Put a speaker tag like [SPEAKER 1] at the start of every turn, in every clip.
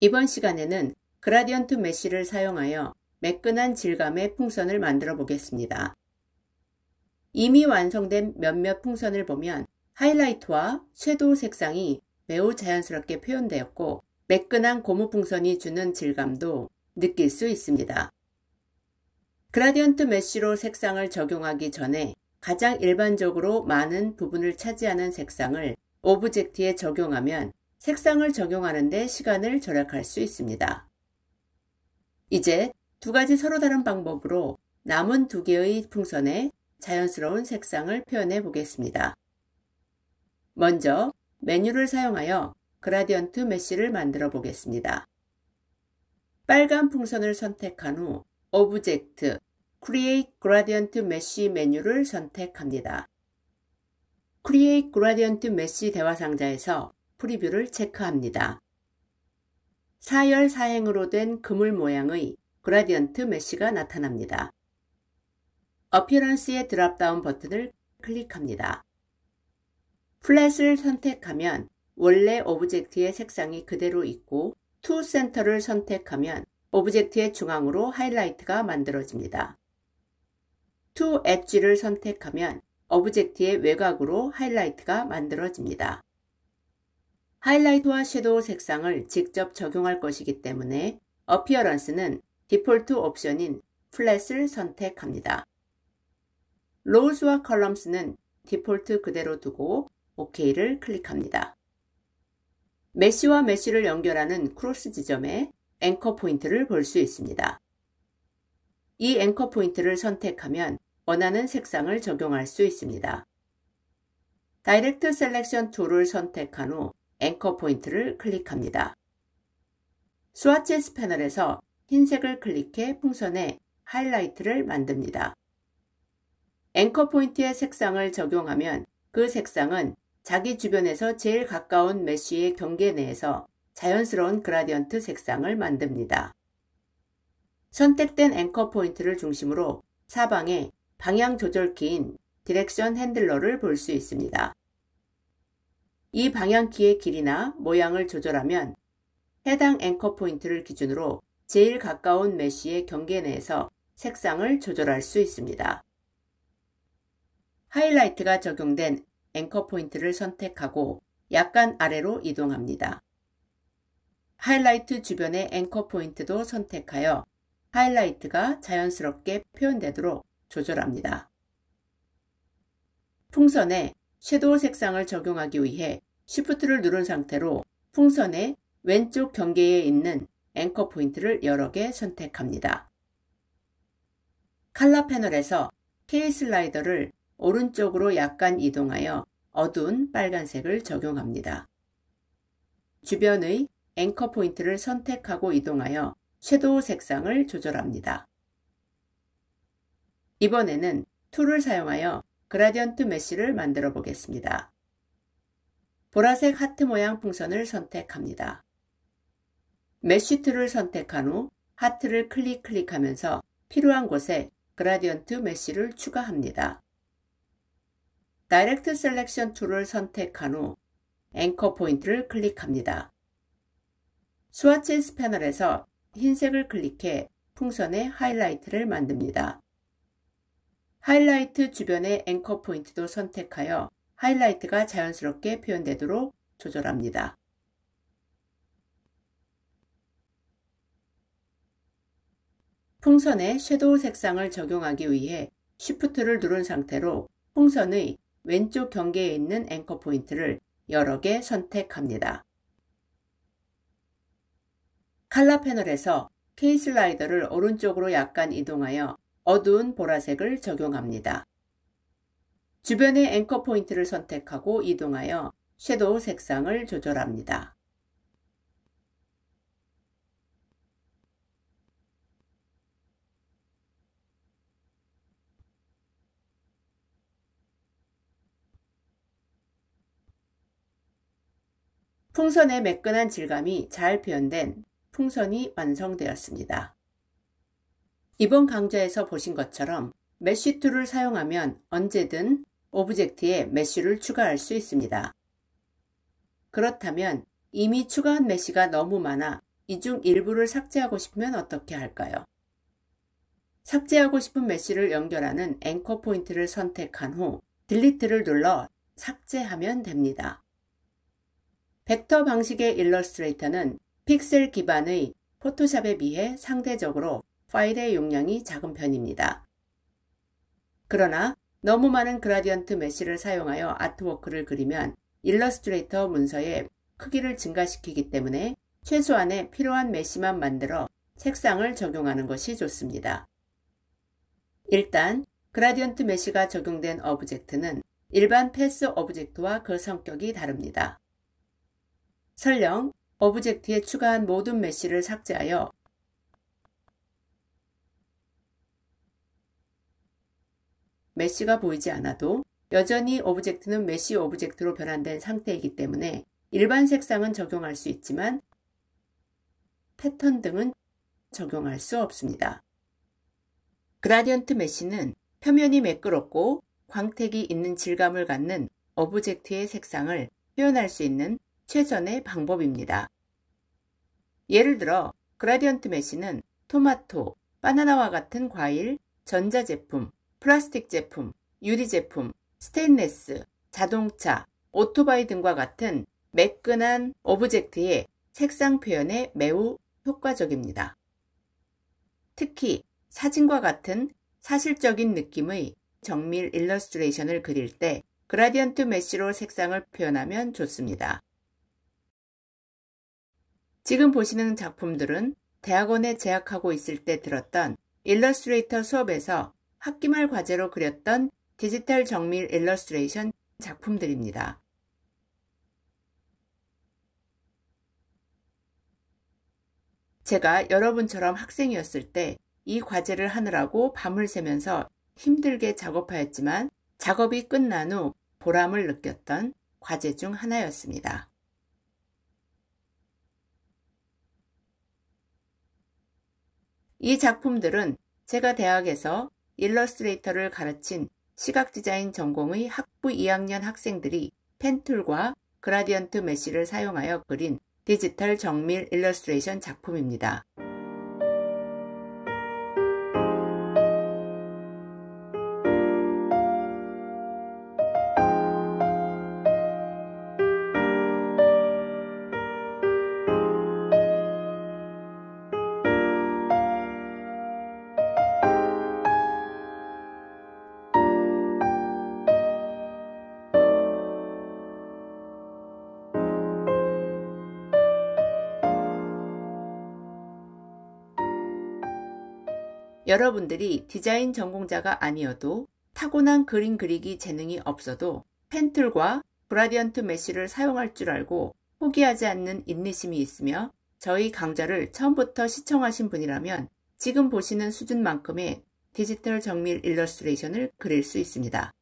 [SPEAKER 1] 이번 시간에는 그라디언트 메쉬를 사용하여 매끈한 질감의 풍선을 만들어 보겠습니다. 이미 완성된 몇몇 풍선을 보면 하이라이트와 섀도우 색상이 매우 자연스럽게 표현되었고 매끈한 고무 풍선이 주는 질감도 느낄 수 있습니다. 그라디언트 메쉬로 색상을 적용하기 전에 가장 일반적으로 많은 부분을 차지하는 색상을 오브젝트에 적용하면 색상을 적용하는데 시간을 절약할 수 있습니다. 이제 두 가지 서로 다른 방법으로 남은 두 개의 풍선에 자연스러운 색상을 표현해 보겠습니다. 먼저 메뉴를 사용하여 그라디언트 메쉬를 만들어 보겠습니다. 빨간 풍선을 선택한 후 오브젝트 Create Gradient Mesh 메뉴를 선택합니다. Create Gradient Mesh 대화 상자에서 프리뷰를 체크합니다. 사열 사행으로 된 그물 모양의 그라디언트 메쉬가 나타납니다. 어피런스의 드랍다운 버튼을 클릭합니다. 플랫을 선택하면 원래 오브젝트의 색상이 그대로 있고 투 센터를 선택하면 오브젝트의 중앙으로 하이라이트가 만들어집니다. 투 엣지를 선택하면 오브젝트의 외곽으로 하이라이트가 만들어집니다. 하이라이트와 섀도우 색상을 직접 적용할 것이기 때문에 어피어런스는 디폴트 옵션인 플랫을 선택합니다. 로우스와 컬럼스는 디폴트 그대로 두고 OK를 클릭합니다. 메쉬와 메쉬를 연결하는 크로스 지점에 앵커 포인트를 볼 수 있습니다. 이 앵커 포인트를 선택하면 원하는 색상을 적용할 수 있습니다. 다이렉트 셀렉션 툴을 선택한 후 앵커 포인트를 클릭합니다. 스와치스 패널에서 흰색을 클릭해 풍선에 하이라이트를 만듭니다. 앵커 포인트의 색상을 적용하면 그 색상은 자기 주변에서 제일 가까운 메쉬의 경계 내에서 자연스러운 그라디언트 색상을 만듭니다. 선택된 앵커 포인트를 중심으로 사방에 방향 조절 키인 디렉션 핸들러를 볼 수 있습니다. 이 방향키의 길이나 모양을 조절하면 해당 앵커 포인트를 기준으로 제일 가까운 메쉬의 경계 내에서 색상을 조절할 수 있습니다. 하이라이트가 적용된 앵커 포인트를 선택하고 약간 아래로 이동합니다. 하이라이트 주변의 앵커 포인트도 선택하여 하이라이트가 자연스럽게 표현되도록 조절합니다. 풍선에 섀도우 색상을 적용하기 위해 Shift를 누른 상태로 풍선의 왼쪽 경계에 있는 앵커 포인트를 여러 개 선택합니다. 칼라 패널에서 K 슬라이더를 오른쪽으로 약간 이동하여 어두운 빨간색을 적용합니다. 주변의 앵커 포인트를 선택하고 이동하여 섀도우 색상을 조절합니다. 이번에는 툴을 사용하여 그라디언트 메쉬를 만들어 보겠습니다. 보라색 하트 모양 풍선을 선택합니다. 메쉬트를 선택한 후 하트를 클릭 클릭하면서 필요한 곳에 그라디언트 메쉬를 추가합니다. 다이렉트 셀렉션 툴을 선택한 후 앵커 포인트를 클릭합니다. 스와치스 패널에서 흰색을 클릭해 풍선의 하이라이트를 만듭니다. 하이라이트 주변의 앵커 포인트도 선택하여 하이라이트가 자연스럽게 표현되도록 조절합니다. 풍선에 섀도우 색상을 적용하기 위해 쉬프트를 누른 상태로 풍선의 왼쪽 경계에 있는 앵커 포인트를 여러 개 선택합니다. 칼라 패널에서 케이 슬라이더를 오른쪽으로 약간 이동하여 어두운 보라색을 적용합니다. 주변의 앵커 포인트를 선택하고 이동하여 섀도우 색상을 조절합니다. 풍선의 매끈한 질감이 잘 표현된 풍선이 완성되었습니다. 이번 강좌에서 보신 것처럼 메쉬툴을 사용하면 언제든 오브젝트에 메쉬를 추가할 수 있습니다. 그렇다면 이미 추가한 메쉬가 너무 많아 이 중 일부를 삭제하고 싶으면 어떻게 할까요? 삭제하고 싶은 메쉬를 연결하는 앵커 포인트를 선택한 후 딜리트를 눌러 삭제하면 됩니다. 벡터 방식의 일러스트레이터는 픽셀 기반의 포토샵에 비해 상대적으로 파일의 용량이 작은 편입니다. 그러나 너무 많은 그라디언트 메쉬를 사용하여 아트워크를 그리면 일러스트레이터 문서의 크기를 증가시키기 때문에 최소한의 필요한 메쉬만 만들어 책상을 적용하는 것이 좋습니다. 일단 그라디언트 메쉬가 적용된 오브젝트는 일반 패스 오브젝트와그 성격이 다릅니다. 설령 오브젝트에 추가한 모든 메쉬를 삭제하여 메시가 보이지 않아도 여전히 오브젝트는 메시 오브젝트로 변환된 상태이기 때문에 일반 색상은 적용할 수 있지만 패턴 등은 적용할 수 없습니다. 그라디언트 메시는 표면이 매끄럽고 광택이 있는 질감을 갖는 오브젝트의 색상을 표현할 수 있는 최선의 방법입니다. 예를 들어 그라디언트 메시는 토마토, 바나나와 같은 과일, 전자제품, 플라스틱 제품, 유리 제품, 스테인레스, 자동차, 오토바이 등과 같은 매끈한 오브젝트의 색상 표현에 매우 효과적입니다. 특히 사진과 같은 사실적인 느낌의 정밀 일러스트레이션을 그릴 때 그라디언트 메쉬로 색상을 표현하면 좋습니다. 지금 보시는 작품들은 대학원에 재학하고 있을 때 들었던 일러스트레이터 수업에서 학기말 과제로 그렸던 디지털 정밀 일러스트레이션 작품들입니다. 제가 여러분처럼 학생이었을 때 이 과제를 하느라고 밤을 새면서 힘들게 작업하였지만 작업이 끝난 후 보람을 느꼈던 과제 중 하나였습니다. 이 작품들은 제가 대학에서 일러스트레이터를 가르친 시각 디자인 전공의 학부 2학년 학생들이 펜툴과 그라디언트 메쉬를 사용하여 그린 디지털 정밀 일러스트레이션 작품입니다. 여러분들이 디자인 전공자가 아니어도 타고난 그림 그리기 재능이 없어도 펜툴과 그라디언트 메쉬를 사용할 줄 알고 포기하지 않는 인내심이 있으며 저희 강좌를 처음부터 시청하신 분이라면 지금 보시는 수준만큼의 디지털 정밀 일러스트레이션을 그릴 수 있습니다.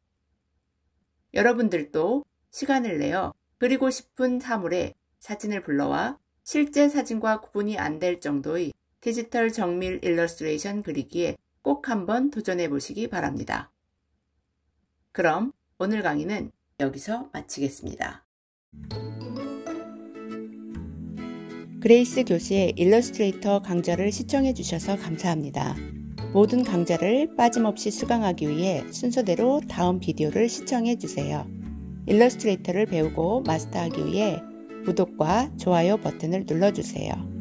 [SPEAKER 1] 여러분들도 시간을 내어 그리고 싶은 사물에 사진을 불러와 실제 사진과 구분이 안 될 정도의 디지털 정밀 일러스트레이션 그리기에 꼭 한번 도전해 보시기 바랍니다. 그럼 오늘 강의는 여기서 마치겠습니다. 그레이스 교수의 일러스트레이터 강좌를 시청해 주셔서 감사합니다. 모든 강좌를 빠짐없이 수강하기 위해 순서대로 다음 비디오를 시청해 주세요. 일러스트레이터를 배우고 마스터하기 위해 구독과 좋아요 버튼을 눌러주세요.